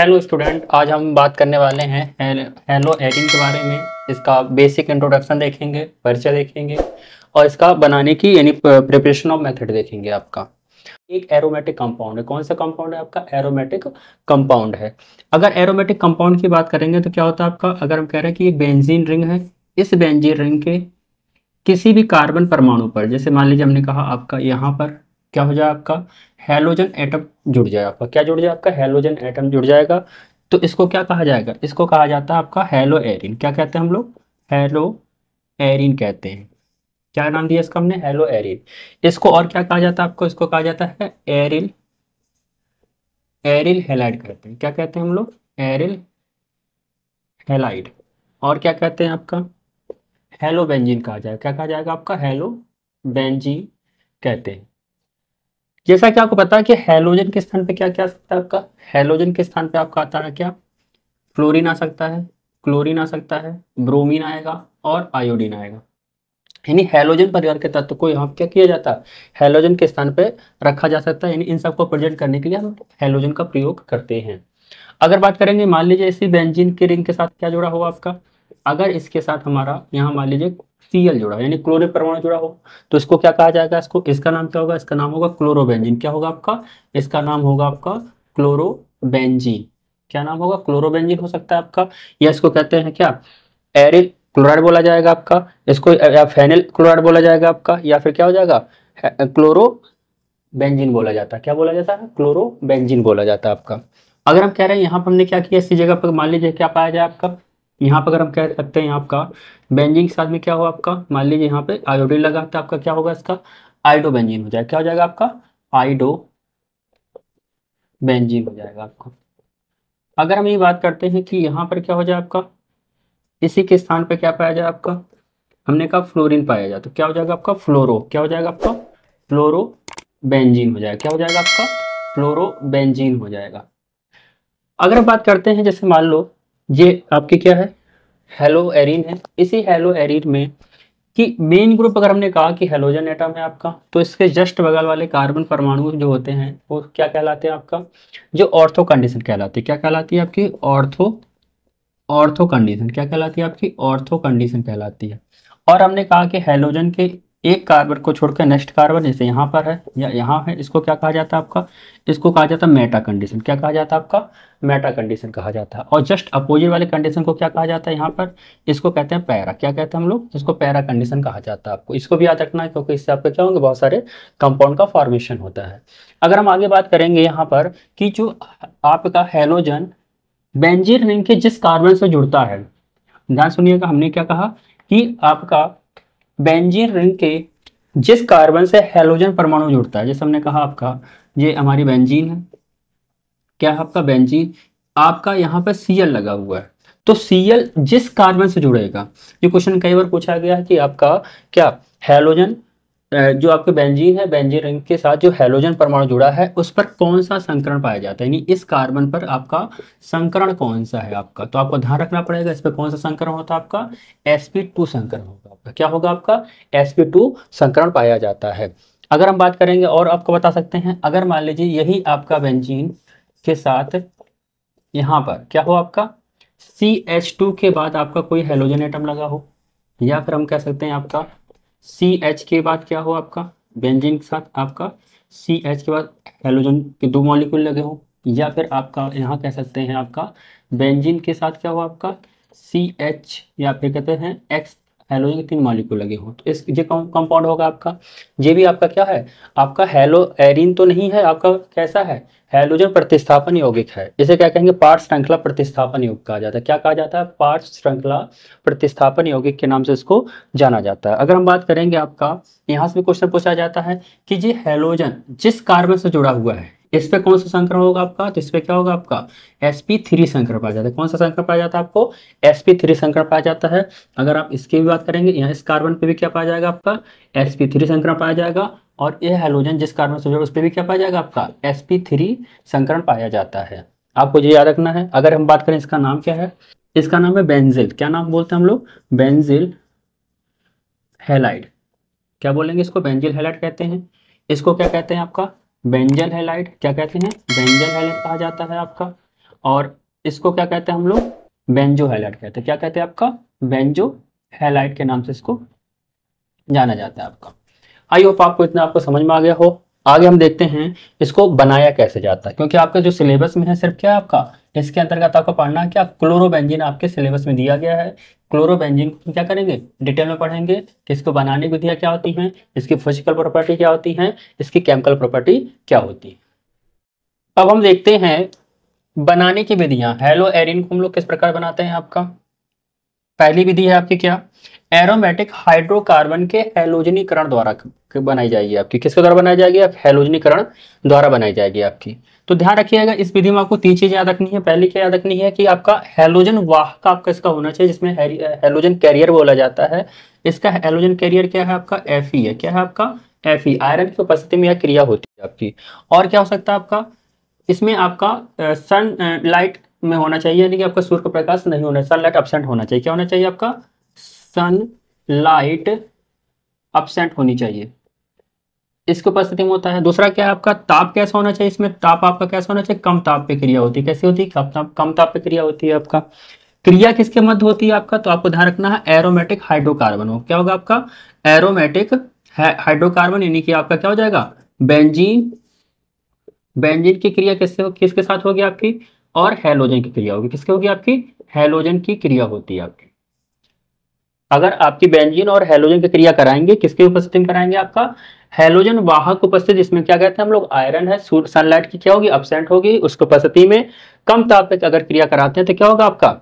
hello student आज हम बात करने वाले हैं हेलो एडिंग के बारे में इसका बेसिक इंट्रोडक्शन देखेंगे परिचय देखेंगे और इसका बनाने की यानी प्रिपरेशन ऑफ मेथड देखेंगे आपका एक एरोमेटिक कंपाउंड है कौन सा कंपाउंड है आपका एरोमेटिक कंपाउंड है अगर एरोमेटिक कंपाउंड की बात करेंगे तो क्या होता है आपका अगर हम कह रहे हैं कि एक बेंजीन रिंग है इस बेंजीन रिंग के किसी भी कार्बन परमाणु पर जैसे मान लीजिए हमने कहा आपका यहाँ पर क्या हो जाए आपका हेलोजन एटम जुड़ जाए आपका क्या जुड़ जाए आपका हेलोजन एटम जुड़ जाएगा तो इसको क्या कहा जाएगा इसको कहा जाता है आपका हेलो एरिन क्या कहते हैं हम लोग हेलो एरिन कहते हैं क्या नाम दिया इसका हमने हेलो एरिन इसको और क्या कहा जाता है आपको इसको कहा जाता है एरिल एरिल हेलाइड कहते हैं क्या कहते हैं हम लोग एरिल हेलाइड और क्या कहते हैं आपका हेलो बेंजिन कहा जाएगा क्या कहा जाएगा आपका हेलो बेंजिन कहते हैं जैसा कि आपको पता है कि हेलोजन के स्थान पे क्या क्या आ सकता है आपका हेलोजन के स्थान पे आपका आता है क्या फ्लोरीन आ सकता है क्लोरीन आ सकता है ब्रोमीन आएगा और आयोडीन आएगा यानी हेलोजन परिवार के तत्व को यहाँ क्या किया जाता है हेलोजन के स्थान पे रखा जा सकता है यानी इन सबको प्रेजेंट करने के लिए हम हेलोजन का प्रयोग करते हैं अगर बात करेंगे मान लीजिए इसी बेंजिन के रिंग के साथ क्या जुड़ा हुआ आपका अगर इसके साथ हमारा यहाँ मान लीजिए सीएल जुड़ा यानी क्लोरो परमाणु जुड़ा होगा तो इसको क्या कहा जाएगा इसको इसका नाम क्या होगा इसका नाम होगा क्लोरोबेंजीन क्या होगा आपका इसका नाम होगा आपका क्लोरोबेंजीन क्या नाम होगा क्लोरोबेंजीन हो सकता है आपका या इसको कहते हैं क्या एरिल क्लोराइड बोला जाएगा आपका इसको या फेनिल क्लोराइड बोला जाएगा आपका या फिर क्या हो जाएगा क्लोरो बेंजिन बोला जाता है क्या बोला जाता है क्लोरो बेंजिन बोला जाता है आपका अगर हम कह रहे हैं यहाँ पर हमने क्या किया इसी जगह पर मान लीजिए क्या पाया जाए आपका यहाँ पर अगर हम कह सकते हैं आपका बेंजीन के साथ में क्या हो आपका मान लीजिए यहाँ पे आयोडीन लगा तो आपका क्या होगा इसका आइडो बेंजीन हो जाएगा क्या हो जाएगा आपका आइडो बेंजीन हो जाएगा आपका अगर हम ये बात करते हैं कि यहाँ पर क्या हो जाए आपका इसी के स्थान पर क्या पाया जाए आपका हमने कहा फ्लोरिन पाया जाए तो क्या हो जाएगा आपका फ्लोरो क्या हो जाएगा आपका फ्लोरो बेंजीन हो जाएगा क्या हो जाएगा आपका फ्लोरो बेंजीन हो जाएगा अगर बात करते हैं जैसे मान लो ये आपके क्या है हेलो एरिन है इसी हेलो एरिन में कि मेन ग्रुप अगर हमने कहा कि हेलोजन एटम है आपका तो इसके जस्ट बगल वाले कार्बन परमाणु जो होते हैं वो क्या कहलाते हैं आपका जो ऑर्थो कंडीशन कहलाती है क्या कहलाती है आपकी ऑर्थो ऑर्थो कंडीशन क्या कहलाती है आपकी ऑर्थो कंडीशन कहलाती है और हमने कहा कि हेलोजन के एक कार्बन को छोड़कर नेक्स्ट कार्बन जैसे यहाँ पर है या यहाँ है इसको क्या कहा जाता है आपका इसको कहा जाता है मेटा कंडीशन क्या कहा जाता है आपका मेटा कंडीशन कहा जाता है और जस्ट अपोजिट वाले कंडीशन को क्या कहा जाता है यहाँ पर इसको कहते हैं पैरा क्या कहते हैं हम लोग इसको पैरा कंडीशन कहा जाता है आपको इसको भी याद रखना है क्योंकि इससे आपको क्या होंगे बहुत सारे कंपाउंड का फॉर्मेशन होता है अगर हम आगे बात करेंगे यहाँ पर कि जो आपका हेलोजन बेंजीर रिंग के जिस कार्बन से जुड़ता है ध्यान सुनिएगा हमने क्या कहा कि आपका बेंजीन रिंग के जिस कार्बन से हेलोजन परमाणु जुड़ता है जैसे हमने कहा आपका ये हमारी बेंजीन है क्या है आपका बेंजीन आपका यहाँ पर सीएल लगा हुआ है तो सीएल जिस कार्बन से जुड़ेगा ये क्वेश्चन कई बार पूछा गया है कि आपका क्या हेलोजन जो आपके बेंजीन है बेंजीन रिंग के साथ जो हेलोजन परमाणु जुड़ा है उस पर कौन सा संकरण पाया जाता है यानी इस कार्बन पर आपका संकरण कौन सा है आपका तो आपको ध्यान रखना पड़ेगा इस पर कौन सा संकरण होता है आपका टू संकरण होता तो क्या होगा आपका एस संकरण पाया जाता है अगर हम बात करेंगे और आपको बता सकते हैं अगर मान लीजिए यही आपका बेंजीन के साथ यहाँ पर क्या हो आपका सी एच टू के बाद आपका कोई हेलोजन एटम लगा हो या फिर हम कह सकते हैं आपका सी एच के बाद क्या हो आपका बेंजीन के साथ आपका सी एच के बाद हेलोजन के दो मॉलिक्यूल लगे हो या फिर आपका यहाँ कह सकते हैं आपका बेंजीन के साथ क्या हो आपका सी एच या फिर कहते हैं एक्स हेलोजन के तीन मॉलिक्यूल लगे हो तो इस ये कंपाउंड होगा आपका ये भी आपका क्या है आपका हेलो एरिन तो नहीं है आपका कैसा है हेलोजन प्रतिस्थापन यौगिक है इसे क्या कहेंगे पार्ट श्रृंखला प्रतिस्थापन योग कहा जाता है क्या कहा जाता है पार्ट श्रृंखला प्रतिस्थापन यौगिक के नाम से इसको जाना जाता है अगर हम बात करेंगे आपका यहाँ से भी क्वेश्चन पूछा जाता है कि ये हेलोजन जिस कार्बन से जुड़ा हुआ है इस पे कौन सा संक्रमण होगा आपका तो इस पे क्या होगा आपका sp3 संक्रमण पाया जाता है कौन सा संक्रमण पाया जाता है आपको sp3 संक्रमण पाया जाता है अगर आप इसकी भी बात करेंगे यहाँ इस कार्बन पे भी क्या पाया जाएगा आपका sp3 संक्रमण पाया जाएगा और यह हेलोजन जिस कार्बन से जुड़ा उस पर भी क्या पाया जाएगा आपका sp3 संक्रमण पाया जाता है आपको ये याद रखना है अगर हम बात करें इसका नाम क्या है इसका नाम है बेंजिल क्या नाम बोलते हैं हम लोग बेंजिल हेलाइड क्या बोलेंगे इसको बेंजिल हेलाइड कहते हैं इसको क्या कहते हैं आपका बेंजल हेलाइट क्या कहते हैं बेंजल हेलाइट कहा जाता है आपका और इसको क्या कहते हैं हम लोग बेंजो हेलाइट कहते हैं क्या कहते हैं आपका बेंजो हेलाइट के नाम से इसको जाना जाता है आपका आई होप आपको इतना आपको समझ में आ गया हो आगे हम देखते हैं इसको बनाया कैसे जाता है क्योंकि आपका जो सिलेबस में है सिर्फ क्या आपका इसके अंतर्गत आपको पढ़ना है क्या क्लोरोबेंजिन आपके सिलेबस में दिया गया है क्लोरोबेंजिन क्या करेंगे डिटेल में पढ़ेंगे कि इसको बनाने की विधियाँ क्या होती हैं इसकी फिजिकल प्रॉपर्टी क्या होती हैं इसकी केमिकल प्रॉपर्टी क्या होती है अब हम देखते हैं बनाने की विधियाँ हेलो एरिन को हम लोग किस प्रकार बनाते हैं आपका पहली विधि है आपकी क्या एरोमेटिक हाइड्रोकार्बन के हेलोजनीकरण द्वारा बनाई जाएगी आपकी किसके द्वारा बनाई जाएगी आप हेलोजनीकरण द्वारा बनाई जाएगी आपकी तो ध्यान रखिएगा इस विधि में आपको तीन चीजें याद रखनी है पहली क्या याद रखनी है कि आपका हेलोजन वाहक आपका इसका होना चाहिए जिसमें हेलोजन कैरियर बोला जाता है इसका हेलोजन कैरियर क्या है आपका एफ है क्या है आपका एफ आयरन की उपस्थिति में यह क्रिया होती है आपकी और क्या हो सकता है आपका इसमें आपका सन लाइट में होना चाहिए यानी कि आपका सूर्य का प्रकाश नहीं होना चाहिए सनलाइट अपसेंट होना चाहिए क्या होना चाहिए आपका सन लाइट अपसेंट होनी चाहिए इसके उपस्थिति में होता है दूसरा क्या है आपका ताप कैसा होना चाहिए इसमें ताप आपका कैसा होना चाहिए कम ताप पे क्रिया होती है कैसी होती है कम ताप पे क्रिया होती है आपका क्रिया किसके मध्य होती है आपका तो आपको ध्यान रखना है एरोमेटिक हाइड्रोकार्बन हो क्या होगा आपका एरोमेटिक हाइड्रोकार्बन यानी कि आपका क्या हो जाएगा बेंजीन बेंजीन की क्रिया किससे किसके साथ होगी आपकी और हेलोजन की क्रिया होगी किसकी होगी आपकी हेलोजन की क्रिया होती है आपकी अगर आपकी बेंजीन और हेलोजन की क्रिया कराएंगे किसके उपस्थिति में कराएंगे आपका हेलोजन वाहक उपस्थिति जिसमें क्या कहते हैं हम लोग आयरन है सनलाइट की क्या होगी अपसेंट होगी उसकी उपस्थिति में कम ताप पे अगर क्रिया कराते हैं तो क्या होगा आपका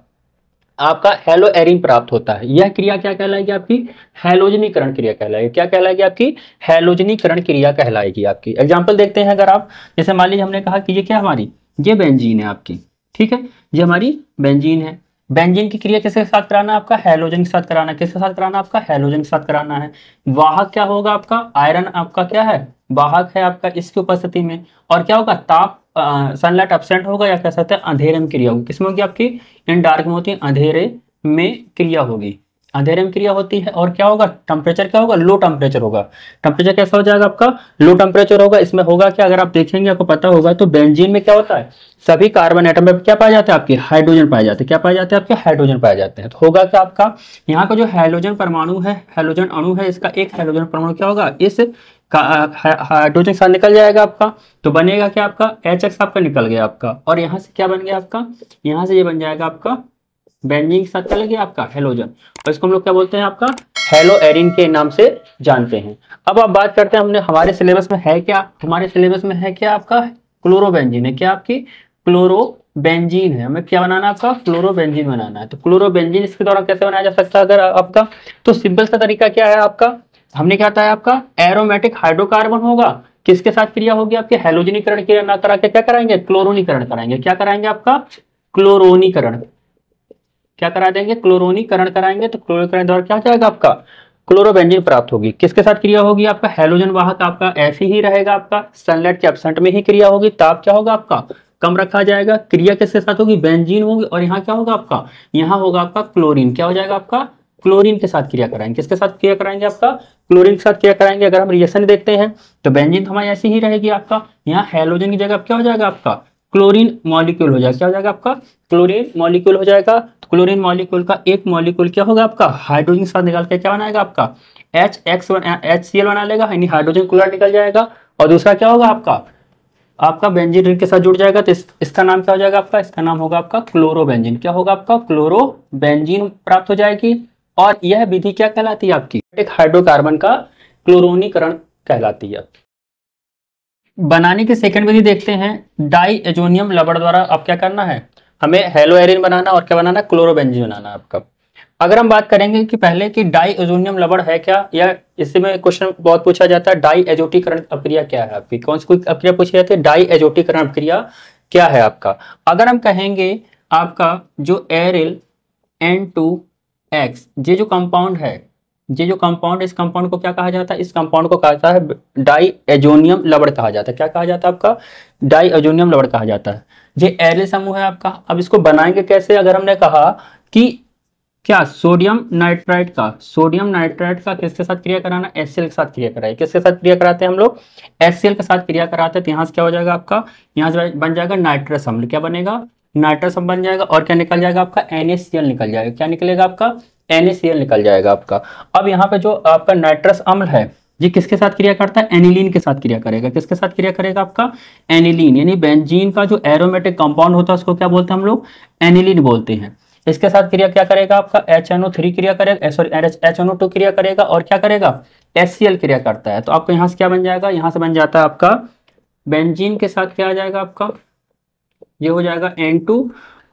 आपका हेलो एरिन प्राप्त होता है यह क्रिया क्या कहलाएगी आपकी हेलोजनीकरण क्रिया कहलाएगी क्या कहलाएगी आपकी हेलोजनीकरण क्रिया कहलाएगी आपकी एग्जाम्पल देखते हैं अगर आप जैसे मान लीजिए हमने कहा कि ये क्या हमारी ये बेंजीन है आपकी ठीक है ये हमारी बेंजीन है बेंजीन की क्रिया किसके साथ कराना है आपका हेलोजन के साथ कराना है किसके साथ कराना आपका हेलोजन के साथ कराना है वाहक क्या होगा आपका आयरन आपका क्या है वाहक है आपका इसकी उपस्थिति में और क्या होगा ताप सनलाइट अपसेंट होगा या कह सकते हैं अंधेरे में क्रिया होगी किसमें होगी आपकी इन डार्क में होती है अंधेरे में क्रिया होगी अंधेरे में क्रिया होती है और क्या होगा टेम्परेचर क्या होगा लो टेम्परेचर होगा टेम्परेचर कैसा हो जाएगा आपका लो टेम्परेचर होगा इसमें होगा क्या अगर आप देखेंगे आपको पता होगा तो बेंजीन में क्या होता है सभी कार्बन आइटम में क्या पाए जाते हैं आपके हाइड्रोजन पाए जाते हैं क्या पाए जाते हैं आपके हाइड्रोजन पाए जाते हैं तो होगा क्या आपका यहाँ का जो हाइड्रोजन परमाणु है हाइड्रोजन अणु है इसका एक हाइड्रोजन परमाणु क्या होगा इस हाइड्रोजन साथ निकल जाएगा आपका तो बनेगा क्या आपका एच एक्स आपका निकल गया आपका और यहाँ से क्या बन गया आपका यहाँ से ये बन जाएगा आपका बेंजीन के साथ क्या लगे आपका हेलोजन और इसको हम लोग क्या बोलते हैं आपका हेलो एरिन के नाम से जानते हैं अब आप बात करते हैं हमने हमारे सिलेबस में है क्या हमारे सिलेबस में है क्या आपका क्लोरोबेंजीन है क्या आपकी क्लोरोबेंजीन है हमें क्या बनाना आपका क्लोरोबेंजीन बनाना है तो क्लोरोबेंजीन इसके द्वारा कैसे बनाया जा सकता है अगर आपका तो सिंपल सा तरीका क्या है आपका हमने क्या बताया आपका एरोमेटिक हाइड्रोकार्बन होगा किसके साथ क्रिया होगी आपके हेलोजनीकरण क्रिया ना करा के क्या कराएंगे क्लोरोनीकरण कराएंगे क्या कराएंगे आपका क्लोरोनीकरण क्या करा देंगे क्लोरोनीकरण कराएंगे तो क्लोरोकरण द्वारा क्या हो जाएगा आपका क्लोरोबेंजीन प्राप्त होगी किसके साथ क्रिया होगी आपका हेलोजन वाहक आपका ऐसे ही रहेगा आपका सनलाइट के एबसेंट में ही क्रिया होगी ताप क्या होगा आपका कम रखा जाएगा क्रिया किसके साथ होगी बेंजीन होगी और यहाँ क्या होगा आपका यहाँ होगा आपका क्लोरीन क्या हो जाएगा आपका क्लोरीन के साथ क्रिया कराएंगे किसके साथ क्रिया कराएंगे आपका क्लोरीन के साथ क्रिया कराएंगे अगर हम रिएक्शन देखते हैं तो बेंजीन तो हमारी ऐसी ही रहेगी आपका यहाँ हेलोजन की जगह क्या हो जाएगा आपका क्लोरीन मॉलिक्यूल हो जाएगा क्या हो जाएगा आपका क्लोरीन मॉलिक्यूल हो जाएगा क्लोरीन मॉलिक्यूल का एक मॉलिक्यूल क्या होगा आपका हाइड्रोजन के साथ निकाल के क्या बनाएगा आपका H X one H C L बना लेगा यानी हाइड्रोजन क्लोराइड निकल जाएगा और दूसरा क्या होगा आपका आपका बेंजीन रिंग के साथ जुड़ जाएगा तो इसका नाम क्या हो जाएगा आपका इसका नाम होगा आपका क्लोरोबेंजीन क्या होगा आपका क्लोरोबेंजीन प्राप्त हो जाएगी और यह विधि क्या कहलाती है आपकी एक हाइड्रोकार्बन का क्लोरोनीकरण कहलाती है बनाने की सेकंड विधि देखते हैं डाई एजोनियम लबड़ द्वारा आप क्या करना है हमें हेलोएरिन बनाना और क्या बनाना क्लोरोबेंजीन बनाना आपका अगर हम बात करेंगे कि पहले कि डाई एजोनियम लबड़ है क्या या इससे में क्वेश्चन बहुत पूछा जाता है डाई एजोटीकरण अप्रिया क्या है आपकी कौन सी अप्रिया पूछी जाती है डाई एजोटीकरण अप्रिया क्या है आपका अगर हम कहेंगे आपका जो एरिल एन टू एक्स ये जो कंपाउंड है ये जो कंपाउंड इस कंपाउंड को क्या कहा जाता है इस कंपाउंड को कहा जाता है डाई एजोनियम लबड़ कहा जाता है क्या कहा जाता है आपका डाई एजोनियम लबड़ कहा जाता है ये एरे समूह है आपका अब इसको बनाएंगे कैसे अगर हमने कहा कि क्या सोडियम नाइट्राइट का सोडियम नाइट्राइट का किसके साथ क्रिया कराना एस के साथ क्रिया कराए किसके साथ क्रिया कराते हैं हम लोग एस के साथ क्रिया कराते हैं तो यहाँ से क्या हो जाएगा आपका यहाँ से बन जाएगा नाइट्रस अम्ल क्या बनेगा नाइट्रस बन जाएगा और क्या निकल जाएगा आपका एन निकल जाएगा क्या निकलेगा आपका एन निकल जाएगा आपका अब यहाँ पे जो आपका नाइट्रस अम्ल है ये किसके साथ क्रिया करता है एनिलीन के साथ क्रिया करेगा किसके साथ क्रिया करेगा आपका एनिलीन यानी बेंजीन का जो एरोमेटिक कंपाउंड होता है उसको क्या बोलते हैं हम लोग एनिलीन बोलते हैं इसके साथ क्रिया क्या करेगा आपका एच एन ओ थ्री क्रिया करेगा sorry H N O two क्रिया करेगा और क्या करेगा एस सी एल क्रिया करता है तो आपको यहाँ से क्या बन जाएगा यहाँ से बन जाता है आपका बेंजीन के साथ क्या आ जाएगा आपका ये हो जाएगा एन टू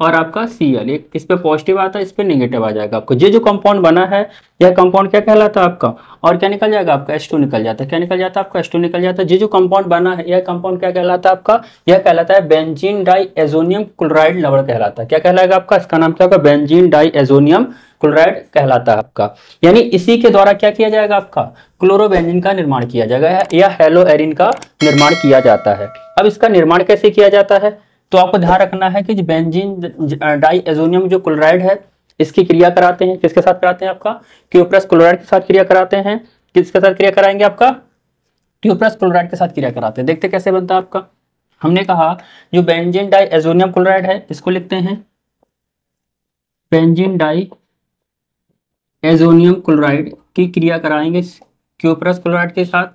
और आपका सी एल इस पर पॉजिटिव आता है इस पर निगेटिव आ जाएगा आपको ये जो कंपाउंड बना है यह कंपाउंड क्या कहलाता है आपका और क्या निकल जाएगा आपका एस निकल जाता है क्या निकल जाता है आपका एस निकल जाता है ये जो कंपाउंड बना है यह कंपाउंड क्या कहलाता है आपका यह कहलाता है बेंजीन डाई एजोनियम क्लोराइड लवर कहलाता है क्या कहलाएगा आपका इसका नाम क्या होगा बेंजीन डाई एजोनियम क्लोराइड कहलाता है आपका यानी इसी के द्वारा क्या किया जाएगा आपका क्लोरोबेंजिन का निर्माण किया जाएगा या हेलो एरिन का निर्माण किया जाता है अब इसका निर्माण कैसे किया जाता है तो आपको ध्यान रखना है कि जो बेंजीन डाई एजोनियम जो क्लोराइड है इसकी क्रिया कराते हैं किसके साथ कराते हैं आपका क्यूप्लस क्लोराइड के साथ क्रिया कराते हैं किसके साथ क्रिया कराएंगे आपका ट्यूपरस क्लोराइड के साथ क्रिया कराते हैं देखते कैसे बनता है आपका हमने कहा जो बेंजीन डाई एजोनियम क्लोराइड है इसको लिखते हैं बेंजीन डाई एजोनियम क्लोराइड की क्रिया कराएंगे क्यूपरस क्लोराइड के साथ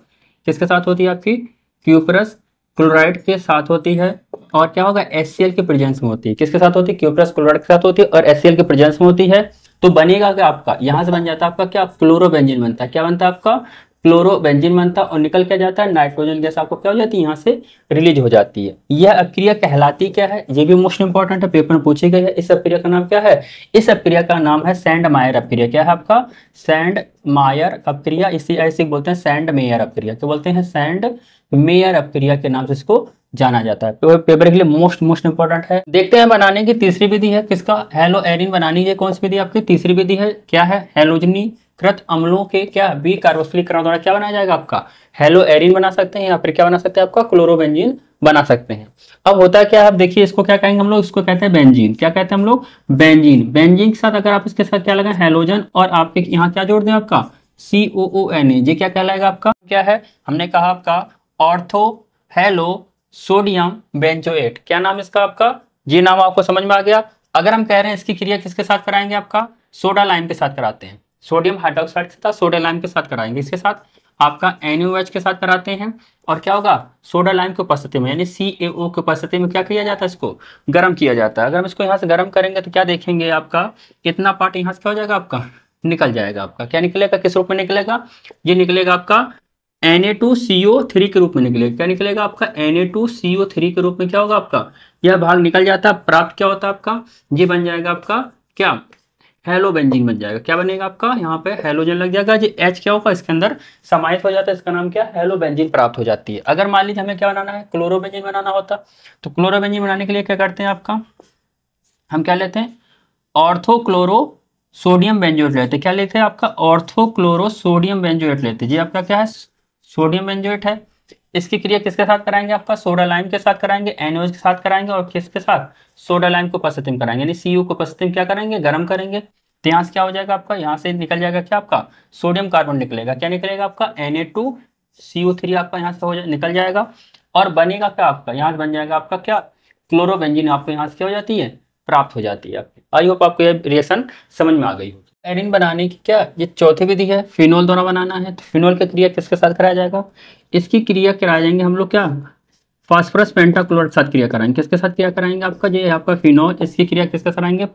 किसके साथ होती है आपकी क्यूप्रस क्लोराइड के साथ होती है और क्या होगा एस के प्रेजेंस में होती है किसके साथ होती है क्यूप्रस क्लोराइड के साथ होती है और एस के प्रेजेंस में होती है तो बनेगा क्या आपका यहां से बन जाता है आपका क्या क्लोरोबेंजिन बनता है क्या बनता है आपका क्लोरोबेंजिन बनता है और निकल क्या जाता है नाइट्रोजन गैस आपको क्या हो जाती है यहाँ से रिलीज हो जाती है यह अक्रिया कहलाती क्या है ये भी मोस्ट इंपॉर्टेंट है पेपर में पूछी गई है इस अक्रिया का नाम क्या है इस अक्रिया का नाम है सैंड मायर अक्रिया क्या है आपका सैंड मायर अक्रिया इसी ऐसे बोलते हैं सैंड मेयर अक्रिया क्या बोलते हैं सैंड मेयर अफ्क्रिया के नाम से इसको जाना जाता है तो पेपर के लिए मोस्ट मोस्ट इंपॉर्टेंट है देखते हैं बनाने की तीसरी विधि है किसका हेलो एरिन बनानी है कौन सी विधि आपकी तीसरी विधि है क्या है हेलोजनी कृत अम्लों के क्या बी कार्बोक्सिलिकरण द्वारा क्या बनाया जाएगा आपका हेलो एरिन बना सकते हैं या फिर क्या बना सकते हैं आपका क्लोरोबेंजीन बना सकते हैं अब होता है क्या आप देखिए इसको क्या कहेंगे हम लोग इसको कहते हैं बेंजीन क्या कहते हैं हम लोग बेंजीन बेंजीन के साथ अगर आप इसके साथ क्या लगा हेलोजन और आपके यहाँ क्या जोड़ दें आपका सी एन ए ये क्या कहलाएगा आपका क्या है हमने कहा आपका ऑर्थो हेलो सोडियम बेंजोएट क्या नाम इसका आपका ये नाम आपको समझ में आ गया अगर हम कह रहे हैं इसकी क्रिया किसके साथ कराएंगे आपका सोडा लाइम के साथ कराते हैं सोडियम हाइड्रोक्साइड के साथ सोडा लाइम के साथ कराएंगे इसके साथ आपका एन के साथ कराते हैं और क्या होगा सोडा लाइम की उपस्थिति में यानी सी ए ओ की उपस्थिति में क्या किया जाता है इसको गर्म किया जाता है अगर हम इसको यहाँ से गर्म करेंगे तो क्या देखेंगे आपका इतना पार्ट यहाँ से क्या हो जाएगा आपका निकल जाएगा आपका क्या निकलेगा किस रूप में निकलेगा ये निकलेगा आपका Na2CO3 के रूप में निकलेगा क्या निकलेगा आपका Na2CO3 के रूप में क्या होगा आपका यह भाग निकल जाता है प्राप्त क्या होता है आपका ये बन जाएगा आपका क्या हेलो बेंजीन बन जाएगा क्या बनेगा आपका यहाँ पे हेलोजन लग जाएगा ये एच क्या होगा इसके अंदर समाहित हो जाता है इसका नाम क्या हेलो बेंजीन प्राप्त हो जाती है अगर मान लीजिए हमें क्या बनाना है क्लोरोबेंजीन बनाना होता तो क्लोरोबेंजीन बनाने के लिए क्या करते हैं आपका हम क्या लेते हैं ऑर्थोक्लोरो सोडियम बेंजोएट लेते हैं क्या लेते हैं आपका ऑर्थोक्लोरो सोडियम बेंजोएट लेते हैं जी आपका क्या है सोडियम बेंजोएट है इसकी क्रिया किसके साथ कराएंगे आपका सोडा लाइम के साथ कराएंगे एनओएच के साथ कराएंगे और किसके साथ सोडा लाइम को पसतिम कराएंगे यानी सीयू को पसतिम क्या करेंगे गर्म करेंगे तो यहाँ से क्या हो जाएगा आपका यहाँ से निकल जाएगा क्या आपका सोडियम कार्बन निकलेगा क्या निकलेगा आपका एन टू थ्री आपका यहाँ से हो जा, निकल जाएगा और बनेगा क्या आपका यहाँ से बन जाएगा आपका क्या क्लोरोबेंजिन आपको यहाँ से क्या हो जाती है प्राप्त हो जाती है आपकी आई होप आपको ये रिएक्शन समझ में आ गई होगी एरिन बनाने की क्या ये चौथी विधि है फिनोल द्वारा बनाना है तो फिनोल की क्रिया किसके साथ कराया जाएगा इसकी क्रिया कराया जाएंगे हम लोग क्या फॉस्फोरस पेंटाक्लोर के साथ क्रिया कराएंगे किसके साथ क्रिया कराएंगे आपका ये आपका फिनोल इसकी क्रिया किसके साथ आएंगे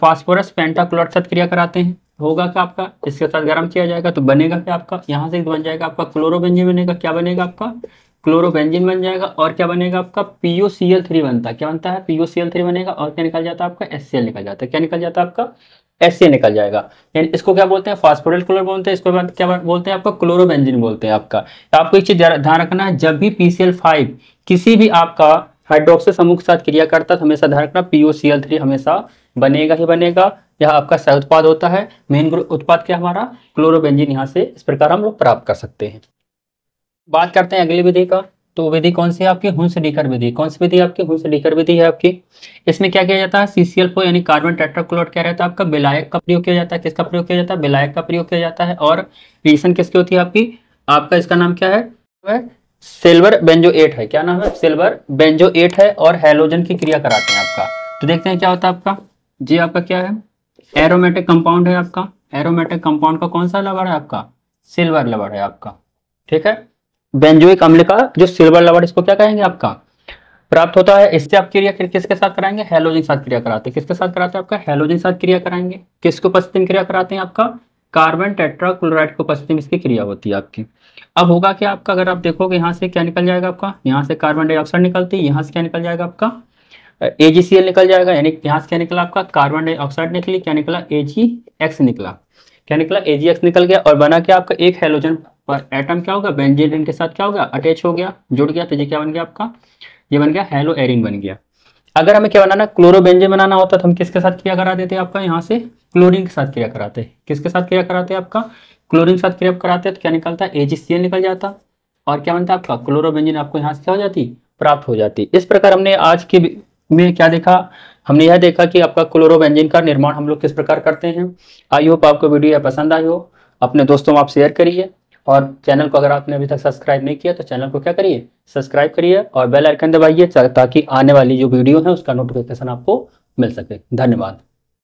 फॉस्फोरस पेंटाक्लोर के साथ क्रिया कराते हैं होगा क्या आपका इसके साथ गर्म किया जाएगा तो बनेगा क्या आपका यहाँ से बन जाएगा आपका क्लोरोबेंजिन बनेगा क्या बनेगा आपका क्लोरोबेंजिन बन जाएगा और क्या बनेगा आपका पीओ सी एल थ्री बनता है क्या बनता है पीओ सी एल थ्री बनेगा और क्या निकल जाता है आपका एस सी एल निकल जाता है क्या निकल जाता है आपका एस से निकल जाएगा यानी इसको क्या बोलते हैं फास्फोरल क्लोर बोलते हैं इसको क्या बोलते हैं आपका क्लोरोबेंजिन बोलते हैं आपका तो आपको एक चीज ध्यान रखना है जब भी पीसीएल किसी भी आपका हाइड्रोक्सिल समूह के साथ क्रिया करता है तो हमेशा ध्यान रखना पीओसीएल हमेशा बनेगा ही बनेगा यह आपका सह उत्पाद होता है मेन उत्पाद क्या हमारा क्लोरोबेंजिन यहाँ से इस प्रकार हम लोग प्राप्त कर सकते हैं बात करते हैं अगली विधि का तो विधि कौन सी है आपकी डीकर विधि कौन सी विधि आपकी डीकर विधि है आपकी इसमें क्या किया जाता है सीसीएल फोर यानी कार्बन टेट्राक्लोराइड क्या रहता है आपका विलायक का प्रयोग किया जाता है किसका प्रयोग किया जाता है विलायक का प्रयोग किया जाता है और रीजन किसकी होती है आपकी आपका इसका नाम क्या है सिल्वर बेंजो एट है क्या नाम है सिल्वर बेंजो एट है और हेलोजन की क्रिया कराते हैं आपका तो देखते हैं क्या होता है आपका जी आपका क्या है एरोमेटिक कंपाउंड है आपका एरोमेटिक कंपाउंड का कौन सा लवर है आपका सिल्वर लवर है आपका ठीक है बेंजोइक अम्ल का जो सिल्वर लवड़ इसको क्या कहेंगे आपका प्राप्त होता है इससे आप क्रिया किसके साथ कराएंगे हेलोजिन साथ क्रिया कराते हैं किसके साथ कराते हैं आपका हेलोजिन साथ क्रिया कराएंगे किसके उपस्थिति में क्रिया कराते हैं आपका कार्बन टेट्राक्लोराइड के उपस्थिति में इसकी क्रिया होती है आपकी अब होगा क्या आपका अगर आप देखोगे यहाँ से क्या निकल जाएगा आपका यहाँ से कार्बन डाइऑक्साइड निकलती है यहाँ से क्या निकल जाएगा आपका एजीसीएल निकल जाएगा यानी यहाँ से क्या निकला आपका कार्बन डाइऑक्साइड निकली क्या निकला ए निकला क्या निकला एजीएक्स निकल गया और बना क्या आपका एक हेलोजन पर एटम क्या होगा बेंजीन के साथ क्या होगा अटैच हो गया जुड़ गया तो ये क्या बन गया आपका ये बन गया हेलो एरिन बन गया अगर हमें क्या बनाना क्लोरोबेंजीन बनाना होता तो हम किसके साथ क्रिया करा देते आपका यहाँ से क्लोरिन के साथ क्रिया कराते किसके साथ क्रिया कराते आपका क्लोरिन के साथ क्रिया कराते तो क्या निकलता है एजीसीएल निकल जाता और क्या बनता है आपका क्लोरोबेंजीन आपको यहाँ से क्या हो जाती प्राप्त हो जाती इस प्रकार हमने आज की में क्या देखा हमने यह देखा कि आपका क्लोरोबेंजिन का निर्माण हम लोग किस प्रकार करते हैं आई होप आपको वीडियो पसंद आई हो अपने दोस्तों में आप शेयर करिए और चैनल को अगर आपने अभी तक सब्सक्राइब नहीं किया तो चैनल को क्या करिए सब्सक्राइब करिए और बेल आइकन दबाइए ताकि आने वाली जो वीडियो है उसका नोटिफिकेशन आपको मिल सके धन्यवाद